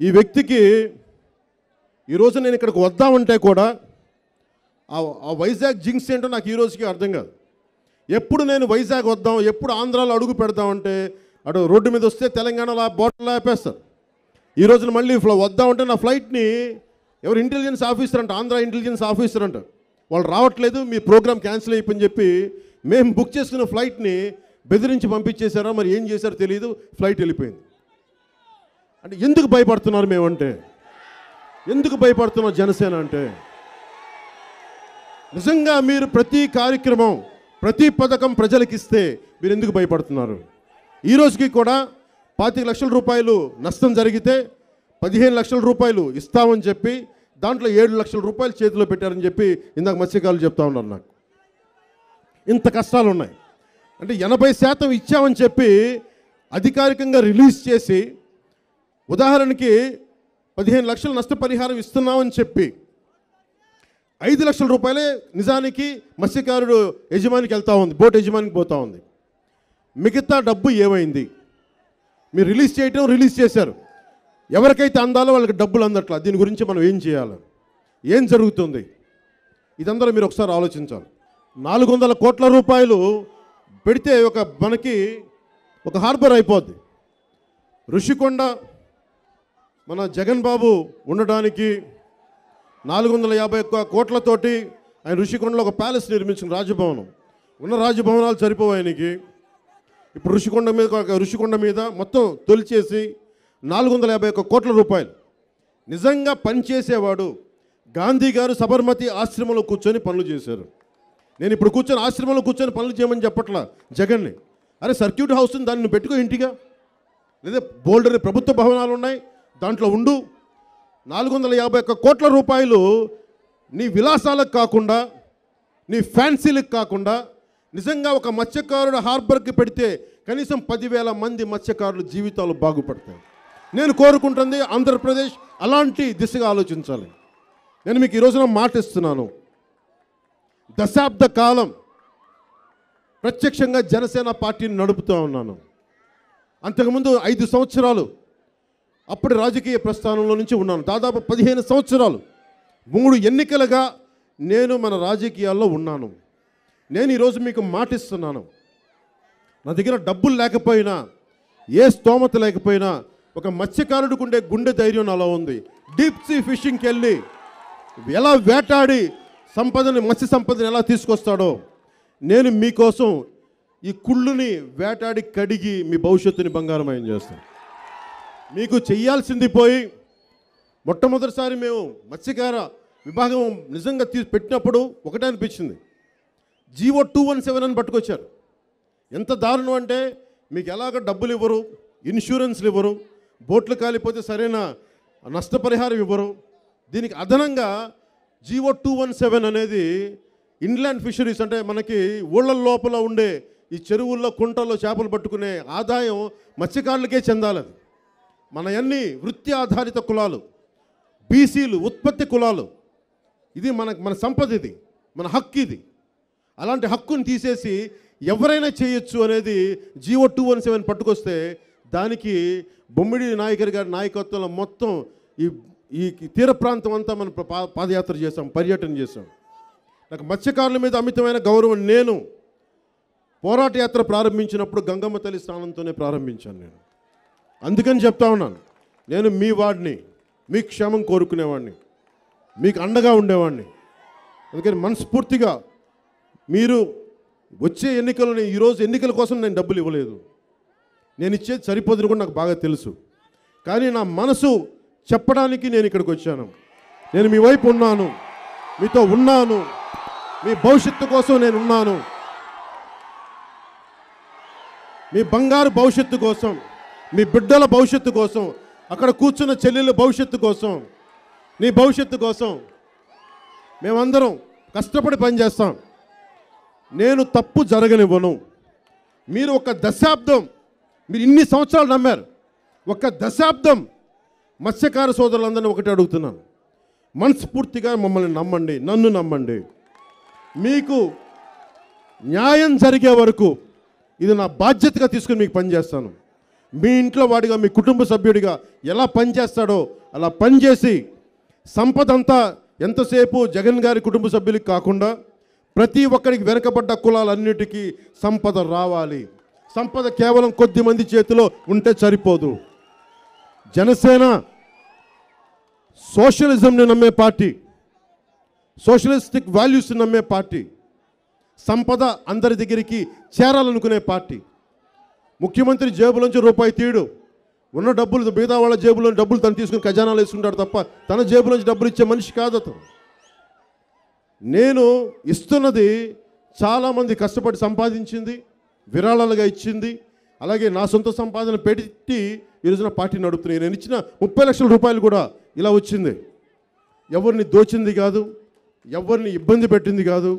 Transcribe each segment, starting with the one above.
ఈ వ్యక్తికి ఈరోజు నేను ఇక్కడికి వద్దామంటే కూడా ఆ వైజాగ్ జింక్స్ ఏంటో నాకు ఈరోజుకి అర్థం కాదు ఎప్పుడు నేను వైజాగ్ వద్దాం ఎప్పుడు ఆంధ్రాలో అడుగు పెడతామంటే అటు రోడ్డు మీద వస్తే తెలంగాణలో బోర్డర్లో ఆపేస్తారు ఈ రోజున మళ్ళీ వద్దామంటే నా ఫ్లైట్ని ఎవరు ఇంటెలిజెన్స్ ఆఫీసర్ అంట ఆంధ్ర ఇంటెలిజెన్స్ ఆఫీసర్ అంట వాళ్ళు రావట్లేదు మీ ప్రోగ్రామ్ క్యాన్సిల్ అయిపోయిందని చెప్పి మేము బుక్ చేసుకున్న ఫ్లైట్ని బెదిరించి పంపించేశారా మరి ఏం చేశారో తెలియదు ఫ్లైట్ వెళ్ళిపోయింది అంటే ఎందుకు భయపడుతున్నారు మేమంటే ఎందుకు భయపడుతున్నాం జనసేన అంటే నిజంగా మీరు ప్రతి కార్యక్రమం ప్రతి పథకం ప్రజలకు ఇస్తే మీరు ఎందుకు భయపడుతున్నారు ఈ రోజుకి కూడా పాతిక లక్షల రూపాయలు నష్టం జరిగితే పదిహేను లక్షల రూపాయలు ఇస్తామని చెప్పి దాంట్లో ఏడు లక్షల రూపాయలు చేతిలో పెట్టారని చెప్పి ఇందాక మత్స్యకారులు చెప్తా ఉన్నారు నాకు ఇంత కష్టాలు ఉన్నాయి అంటే ఎనభై శాతం ఇచ్చామని చెప్పి అధికారికంగా రిలీజ్ చేసి ఉదాహరణకి పదిహేను లక్షలు నష్టపరిహారం ఇస్తున్నామని చెప్పి ఐదు లక్షల రూపాయలే నిజానికి మత్స్యకారుడు యజమానికి వెళ్తూ ఉంది బోట్ యజమానికి పోతూ ఉంది మిగతా డబ్బు ఏమైంది మీరు రిలీజ్ చేయటం రిలీజ్ చేశారు ఎవరికైతే అందాలో వాళ్ళకి డబ్బులు అందట్లా దీని గురించి మనం ఏం చేయాలి ఏం జరుగుతుంది ఇదందరూ మీరు ఒకసారి ఆలోచించాలి నాలుగు వందల కోట్ల రూపాయలు పెడితే ఒక మనకి ఒక హార్బర్ అయిపోద్ది ఋషికొండ మన జగన్ బాబు ఉండడానికి నాలుగు వందల యాభై ఒక్క కోట్లతోటి ఆయన ఋషికొండలో ఒక ప్యాలెస్ నిర్మించిన రాజభవనం ఉన్న రాజభవనాలు సరిపోవు ఆయనకి ఇప్పుడు ఋషికొండ మీద ఋషికొండ మీద మొత్తం తొలిచేసి నాలుగు వందల యాభై ఒక్క కోట్ల రూపాయలు నిజంగా పనిచేసేవాడు గాంధీ గారు సబర్మతి ఆశ్రమంలో కూర్చొని పనులు చేశారు నేను ఇప్పుడు కూర్చొని ఆశ్రమంలో కూర్చొని పనులు చేయమని చెప్పట్లా జగన్ని అరే సర్క్యూట్ హౌస్ని దాన్ని పెట్టుకో ఇంటిగా లేదా బోల్డర్ ప్రభుత్వ భవనాలు ఉన్నాయి దాంట్లో ఉండు నాలుగు వందల యాభై ఒక్క కోట్ల రూపాయలు నీ విలాసాలకు కాకుండా నీ ఫ్యాన్సీలకు కాకుండా నిజంగా ఒక మత్స్యకారుడు హార్బర్కి పెడితే కనీసం పదివేల మంది మత్స్యకారులు జీవితాలు బాగుపడతాయి నేను కోరుకుంటుంది ఆంధ్రప్రదేశ్ అలాంటి దిశగా ఆలోచించాలి నేను మీకు ఈ రోజున మాటిస్తున్నాను దశాబ్ద కాలం ప్రత్యక్షంగా జనసేన పార్టీని నడుపుతూ ఉన్నాను అంతకుముందు ఐదు సంవత్సరాలు అప్పటి రాజకీయ ప్రస్థానంలో నుంచి ఉన్నాను దాదాపు పదిహేను సంవత్సరాలు మూడు ఎన్నికలుగా నేను మన రాజకీయాల్లో ఉన్నాను నేను ఈరోజు మీకు మాటిస్తున్నాను నా దగ్గర డబ్బులు లేకపోయినా ఏ స్తోమత లేకపోయినా ఒక మత్స్యకారుడికి ఉండే గుండె ధైర్యం నాలో ఉంది డీప్ సీ ఫిషింగ్కి వెళ్ళి ఎలా వేటాడి సంపదని మత్స్య సంపదని ఎలా తీసుకొస్తాడో నేను మీకోసం ఈ కుళ్ళుని వేటాడి కడిగి మీ భవిష్యత్తుని బంగారమయం చేస్తాను మీకు చేయాల్సింది పోయి మొట్టమొదటిసారి మేము మత్స్యకార విభాగం నిజంగా తీసి పెట్టినప్పుడు ఒకటే అనిపించింది జీవో టూ వన్ సెవెన్ అని పట్టుకొచ్చారు ఎంత దారుణం అంటే మీకు ఎలాగ డబ్బులు ఇవ్వరు ఇన్సూరెన్స్లు ఇవ్వరు బోట్లు కాలిపోతే సరైన నష్టపరిహారం ఇవ్వరు దీనికి అదనంగా జీవో టూ వన్ సెవెన్ అనేది ఇన్లాండ్ ఫిషరీస్ అంటే మనకి ఊళ్ళ లోపల ఉండే ఈ చెరువుల్లో కుంటల్లో చేపలు పట్టుకునే ఆదాయం మత్స్యకారులకే చెందాలి మన అన్ని వృత్తి ఆధారిత కులాలు బీసీలు ఉత్పత్తి కులాలు ఇది మన మన సంపద ఇది మన హక్కు ఇది అలాంటి హక్కును తీసేసి ఎవరైనా చేయొచ్చు అనేది జీవో టూ వన్ సెవెన్ పట్టుకొస్తే దానికి బొమ్మిడి నాయకర్ గారి నాయకత్వంలో మొత్తం ఈ ఈ తీర ప్రాంతం అంతా మనం పాదయాత్ర చేసాం పర్యటన చేసాం నాకు మత్స్యకారుల మీద అమితమైన గౌరవం నేను పోరాట యాత్ర ప్రారంభించినప్పుడు గంగమ్మ తల్లి స్నానంతోనే ప్రారంభించాను నేను అందుకని చెప్తా ఉన్నాను నేను మీ వాడిని మీ క్షేమం కోరుకునేవాడిని మీకు అండగా ఉండేవాడిని అందుకని మనస్ఫూర్తిగా మీరు వచ్చే ఎన్నికలను ఈరోజు ఎన్నికల కోసం నేను డబ్బులు ఇవ్వలేదు నేను ఇచ్చేది సరిపోదని కూడా నాకు బాగా తెలుసు కానీ నా మనసు చెప్పడానికి నేను ఇక్కడికి వచ్చాను నేను మీ వైపు ఉన్నాను మీతో ఉన్నాను మీ భవిష్యత్తు కోసం నేను ఉన్నాను మీ బంగారు భవిష్యత్తు కోసం మీ బిడ్డల భవిష్యత్తు కోసం అక్కడ కూర్చున్న చెల్లెళ్ళ భవిష్యత్తు కోసం నీ భవిష్యత్తు కోసం మేమందరం కష్టపడి పనిచేస్తాం నేను తప్పు జరగనివ్వను మీరు ఒక దశాబ్దం మీరు ఇన్ని సంవత్సరాలు నమ్మారు ఒక దశాబ్దం మత్స్యకార సోదరులందరినీ ఒకటి అడుగుతున్నాను మనస్ఫూర్తిగా మమ్మల్ని నమ్మండి నన్ను నమ్మండి మీకు న్యాయం జరిగే వరకు ఇది నా బాధ్యతగా తీసుకుని మీకు పనిచేస్తాను మీ ఇంట్లో వాడిగా మీ కుటుంబ సభ్యుడిగా ఎలా పనిచేస్తాడో అలా పనిచేసి సంపద అంతా ఎంతసేపు జగన్ గారి కుటుంబ సభ్యులకి కాకుండా ప్రతి ఒక్కరికి వెనకబడ్డ కులాలన్నిటికీ సంపద రావాలి సంపద కేవలం కొద్ది మంది చేతిలో ఉంటే సరిపోదు జనసేన సోషలిజంని నమ్మే పార్టీ సోషలిస్టిక్ వాల్యూస్ని నమ్మే పార్టీ సంపద అందరి దగ్గరికి చేరాలనుకునే పార్టీ ముఖ్యమంత్రి జేబులోంచి రూపాయి తీయడు ఉన్న డబ్బులు మిగతా వాళ్ళ జేబులో డబ్బులు తను తీసుకుని ఖజానాలు వేసుకుంటాడు తప్ప తన జేబులోంచి డబ్బులు ఇచ్చే మనిషి కాదు అతను నేను ఇస్తున్నది చాలామంది కష్టపడి సంపాదించింది విరాళాలుగా ఇచ్చింది అలాగే నా సొంత సంపాదన పెట్టి ఈరోజున పార్టీ నడుపుతున్నాయి నేను ఇచ్చిన ముప్పై లక్షల రూపాయలు కూడా ఇలా వచ్చింది ఎవరిని దోచింది కాదు ఎవరిని ఇబ్బంది పెట్టింది కాదు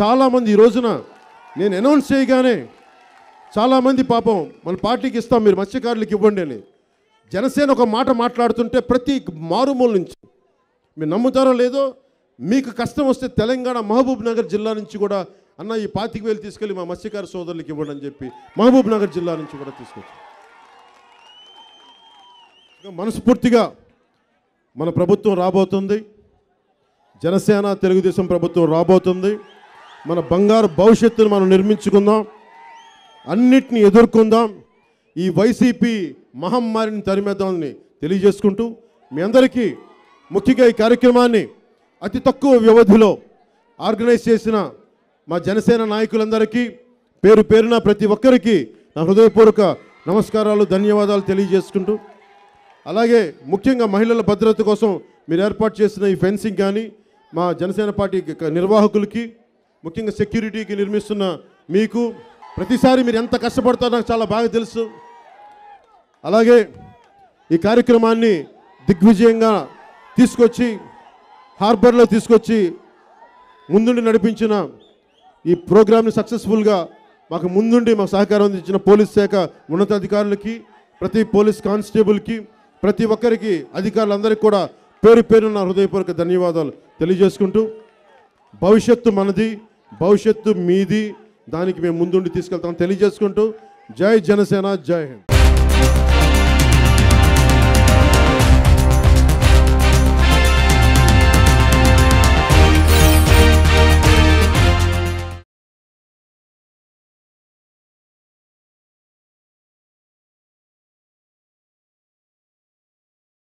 చాలామంది ఈ రోజున నేను అనౌన్స్ చేయగానే చాలామంది పాపం మన పార్టీకి ఇస్తాం మీరు మత్స్యకారులకు ఇవ్వండి అని జనసేన ఒక మాట మాట్లాడుతుంటే ప్రతి మారుమూల నుంచి మీరు నమ్ముతారో లేదో మీకు కష్టం వస్తే తెలంగాణ మహబూబ్ నగర్ జిల్లా నుంచి కూడా అన్న ఈ పాతికి వేలు తీసుకెళ్ళి మా మత్స్యకార సోదరులకు ఇవ్వండి అని చెప్పి మహబూబ్ నగర్ జిల్లా నుంచి కూడా తీసుకొచ్చు మనస్ఫూర్తిగా మన ప్రభుత్వం రాబోతుంది జనసేన తెలుగుదేశం ప్రభుత్వం రాబోతుంది మన బంగారు భవిష్యత్తును మనం నిర్మించుకుందాం అన్నిటిని ఎదుర్కొందాం ఈ వైసీపీ మహమ్మారిని తరిమేద్దామని తెలియజేసుకుంటూ మీ అందరికీ ముఖ్యంగా ఈ కార్యక్రమాన్ని అతి తక్కువ వ్యవధిలో ఆర్గనైజ్ చేసిన మా జనసేన నాయకులందరికీ పేరు పేరున ప్రతి ఒక్కరికి నా హృదయపూర్వక నమస్కారాలు ధన్యవాదాలు తెలియజేసుకుంటూ అలాగే ముఖ్యంగా మహిళల భద్రత కోసం మీరు ఏర్పాటు చేసిన ఈ ఫెన్సింగ్ కానీ మా జనసేన పార్టీ నిర్వాహకులకి ముఖ్యంగా సెక్యూరిటీకి నిర్మిస్తున్న మీకు ప్రతిసారి మీరు ఎంత కష్టపడతారో నాకు చాలా బాగా తెలుసు అలాగే ఈ కార్యక్రమాన్ని దిగ్విజయంగా తీసుకొచ్చి హార్బర్లో తీసుకొచ్చి ముందుండి నడిపించిన ఈ ప్రోగ్రామ్ని సక్సెస్ఫుల్గా మాకు ముందుండి మాకు సహకారం అందించిన పోలీస్ శాఖ ఉన్నతాధికారులకి ప్రతి పోలీస్ కానిస్టేబుల్కి ప్రతి ఒక్కరికి అధికారులందరికీ కూడా పేరు పేరు నా హృదయపూర్వక ధన్యవాదాలు తెలియజేసుకుంటూ భవిష్యత్తు మనది భవిష్యత్తు మీది దానికి మేము ముందుండి తీసుకెళ్తాం తెలియజేసుకుంటూ జై జనసేన జై హింద్